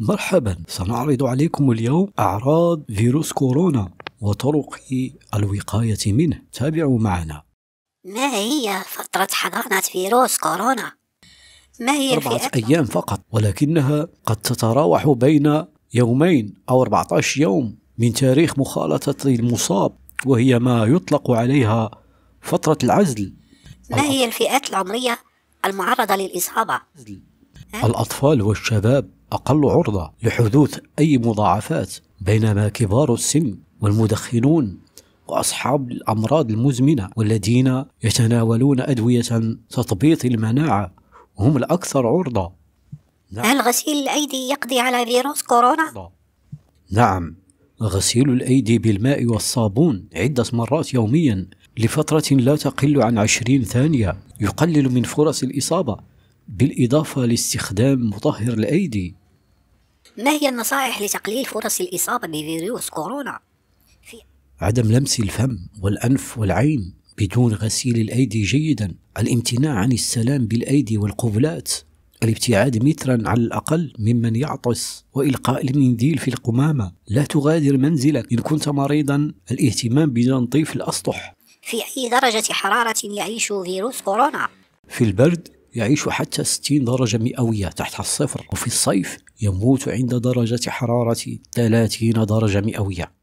مرحبا سنعرض عليكم اليوم أعراض فيروس كورونا وطرق الوقاية منه تابعوا معنا ما هي فترة حضانة فيروس كورونا؟ ما هي أربعة أيام فقط ولكنها قد تتراوح بين يومين أو 14 يوم من تاريخ مخالطة المصاب وهي ما يطلق عليها فترة العزل ما هي الفئات العمرية المعرضة للإصابة؟ الأطفال والشباب أقل عرضة لحدوث أي مضاعفات بينما كبار السن والمدخنون وأصحاب الأمراض المزمنة والذين يتناولون أدوية تطبيط المناعة هم الأكثر عرضة نعم. هل غسيل الأيدي يقضي على فيروس كورونا؟ نعم غسيل الأيدي بالماء والصابون عدة مرات يوميا لفترة لا تقل عن عشرين ثانية يقلل من فرص الإصابة بالإضافة لاستخدام مطهر الأيدي ما هي النصائح لتقليل فرص الإصابة بفيروس كورونا؟ عدم لمس الفم والأنف والعين بدون غسيل الأيدي جيدا الامتناع عن السلام بالأيدي والقبلات الابتعاد مترا على الأقل ممن يعطس وإلقاء المنديل في القمامة لا تغادر منزلك إن كنت مريضا الاهتمام بتنظيف الأسطح في أي درجة حرارة يعيش فيروس كورونا؟ في البرد يعيش حتى 60 درجة مئوية تحت الصفر وفي الصيف يموت عند درجة حرارة 30 درجة مئوية